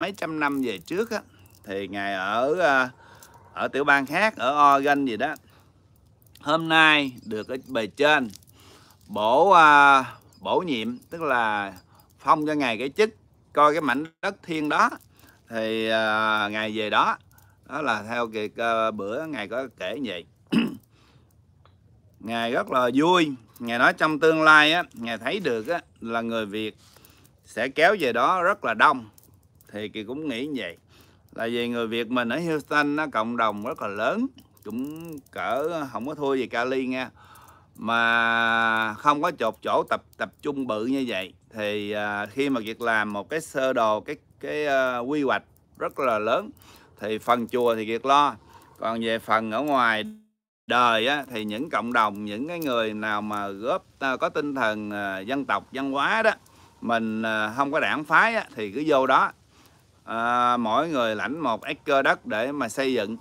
mấy trăm năm về trước á, thì ngài ở ờ, ở tiểu bang khác ở Oregon gì đó hôm nay được ở bề trên bổ ờ, bổ nhiệm tức là phong cho ngài cái chức coi cái mảnh đất thiên đó thì ờ, ngài về đó đó là theo cái bữa ngài có kể như vậy ngài rất là vui ngài nói trong tương lai á ngài thấy được á là người việt sẽ kéo về đó rất là đông thì kỳ cũng nghĩ như vậy là vì người Việt mình ở Houston nó cộng đồng rất là lớn cũng cỡ không có thua gì Cali nha mà không có chột chỗ tập tập trung bự như vậy thì à, khi mà Kiệt làm một cái sơ đồ cái cái ờ, quy hoạch rất là lớn thì phần chùa thì Kiệt lo còn về phần ở ngoài đời á, thì những cộng đồng những cái người nào mà góp à, có tinh thần à, dân tộc văn hóa đó mình không có đảng phái á, thì cứ vô đó à, mỗi người lãnh một acre đất để mà xây dựng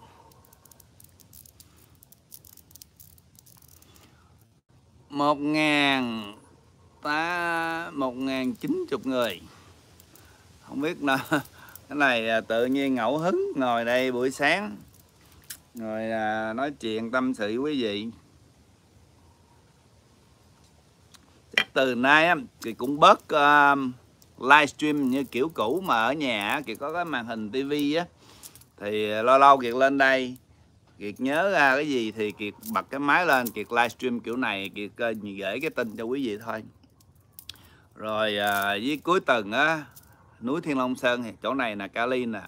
một ngàn ta một ngàn chín chục người không biết nào cái này tự nhiên ngẫu hứng ngồi đây buổi sáng rồi à, nói chuyện tâm sự quý vị từ nay thì cũng bớt uh, livestream như kiểu cũ mà ở nhà Kiệt có cái màn hình tivi á thì lo lâu Kiệt lên đây Kiệt nhớ ra cái gì thì Kiệt bật cái máy lên Kiệt livestream kiểu này Kiệt ờ, gửi cái tin cho quý vị thôi rồi à, với cuối tuần á núi Thiên Long Sơn thì chỗ này là Cali nè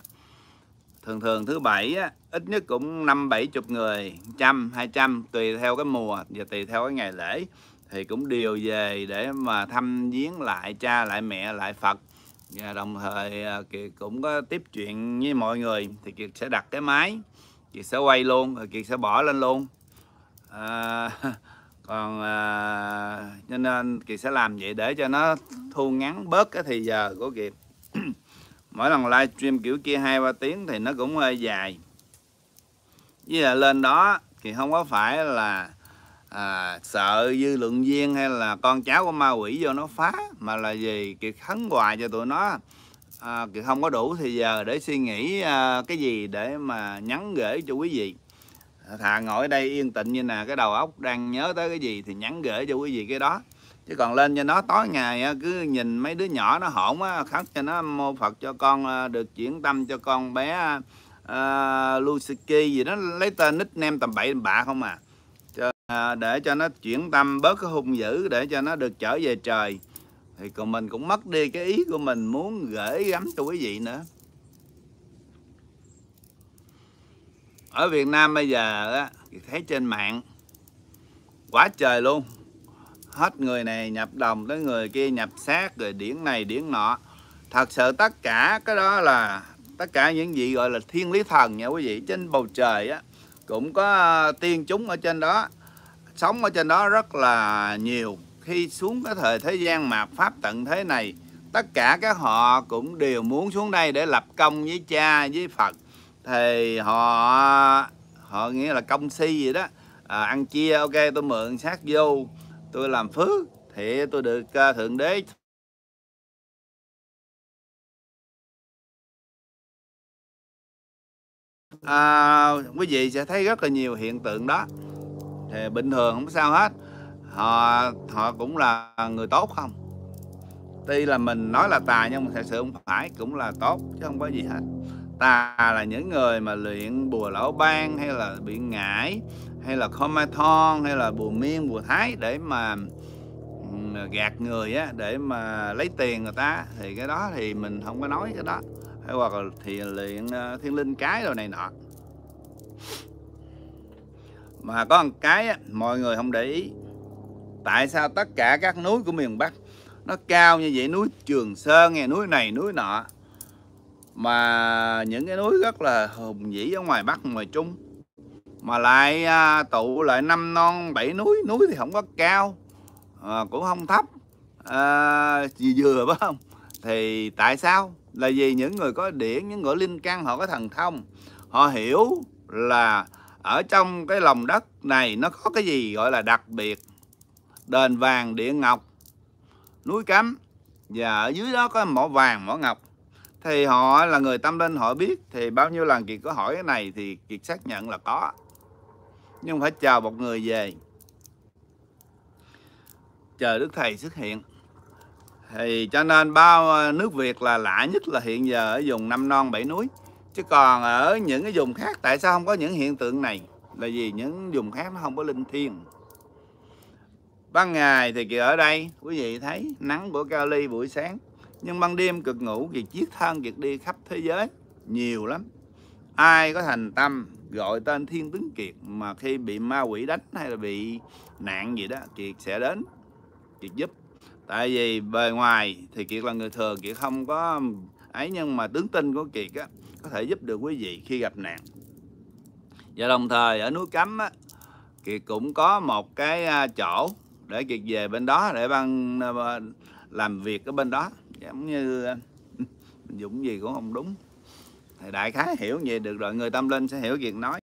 thường thường thứ bảy á, ít nhất cũng năm bảy chục người trăm hai trăm tùy theo cái mùa và tùy theo cái ngày lễ thì cũng đều về để mà thăm viếng lại cha lại mẹ lại Phật và đồng thời à, Kiệt cũng có tiếp chuyện với mọi người thì Kiệt sẽ đặt cái máy Kiệt sẽ quay luôn rồi Kiệt sẽ bỏ lên luôn à, còn à, cho nên Kiệt sẽ làm vậy để cho nó thu ngắn bớt cái thì giờ của Kiệt mỗi lần livestream kiểu kia hai ba tiếng thì nó cũng hơi dài với là lên đó thì không có phải là à, sợ dư luận viên hay là con cháu của ma quỷ vô nó phá mà là gì kiệt khấn hoài cho tụi nó à, kiệt không có đủ thì giờ để suy nghĩ à, cái gì để mà nhắn gửi cho quý vị thà ngồi ở đây yên tịnh như nè cái đầu óc đang nhớ tới cái gì thì nhắn gửi cho quý vị cái đó chứ còn lên cho nó tối ngày cứ nhìn mấy đứa nhỏ nó hổn á khóc cho nó mô phật cho con à, được chuyển tâm cho con bé uh, à, Lusiki gì đó lấy tên nick nem tầm bậy tầm bạ không à à, để cho nó chuyển tâm bớt cái hung dữ để cho nó được trở về trời thì còn mình cũng mất đi cái ý của mình muốn gửi gắm cho quý vị nữa ở Việt Nam bây giờ á, thấy trên mạng quá trời luôn hết người này nhập đồng tới người kia nhập xác rồi điển này điển nọ thật sự tất cả cái đó là tất cả những gì gọi là thiên lý thần nha quý vị trên bầu trời á cũng có tiên chúng ở trên đó sống ở trên đó rất là nhiều khi xuống cái thời thế gian mạt pháp tận thế này tất cả các họ cũng đều muốn xuống đây để lập công với cha với phật thì họ họ nghĩa là công si gì đó à, ăn chia ok tôi mượn sát vô tôi làm phước thì tôi được uh, thượng đế à, quý vị sẽ thấy rất là nhiều hiện tượng đó thì bình thường không sao hết họ họ cũng là người tốt không tuy là mình nói là tà nhưng mà thật sự không phải cũng là tốt chứ không có gì hết tà là những người mà luyện bùa lão ban hay là bị ngải hay là khmer thon hay là bùa miên bùa thái để mà gạt người á để mà lấy tiền người ta thì cái đó thì mình không có nói cái đó hay hoặc là thì luyện ờ, thiên linh cái rồi này nọ mà có một cái á, mọi người không để ý tại sao tất cả các núi của miền Bắc nó cao như vậy núi Trường Sơn nghe núi này núi nọ mà những cái núi rất là hùng vĩ ở ngoài Bắc ngoài Trung mà lại à, tụ lại năm non bảy núi núi thì không có cao à, cũng không thấp à, gì vừa phải không thì tại sao là vì những người có điển những người linh căn họ có thần thông họ hiểu là ở trong cái lòng đất này nó có cái gì gọi là đặc biệt đền vàng địa ngọc núi cấm và ở dưới đó có mỏ vàng mỏ ngọc thì họ là người tâm linh họ biết thì bao nhiêu lần kiệt có hỏi cái này thì kiệt xác nhận là có nhưng phải chờ một người về chờ đức thầy xuất hiện thì cho nên bao ờ, nước việt là lạ nhất là hiện giờ ở vùng năm non bảy núi chứ còn ở những cái vùng khác tại sao không có những hiện tượng này là vì những vùng khác nó không có linh thiêng ban ngày thì ở đây quý vị thấy nắng của kali buổi sáng nhưng ban đêm cực ngủ việc chiếc thân việc đi khắp thế giới nhiều lắm ai có thành tâm gọi tên thiên tướng kiệt mà khi bị ma quỷ đánh hay là bị nạn gì đó kiệt sẽ đến kiệt giúp tại vì bề ngoài thì kiệt là người thường kiệt không có ấy nhưng mà tướng tinh của kiệt á có thể giúp được quý vị khi gặp nạn và đồng thời ở núi cấm á, kiệt cũng có một cái à, chỗ để kiệt về bên đó để băng à, à, làm việc ở bên đó giống như dũng gì cũng không đúng thì đại khái hiểu vậy được rồi người tâm linh sẽ hiểu việc nói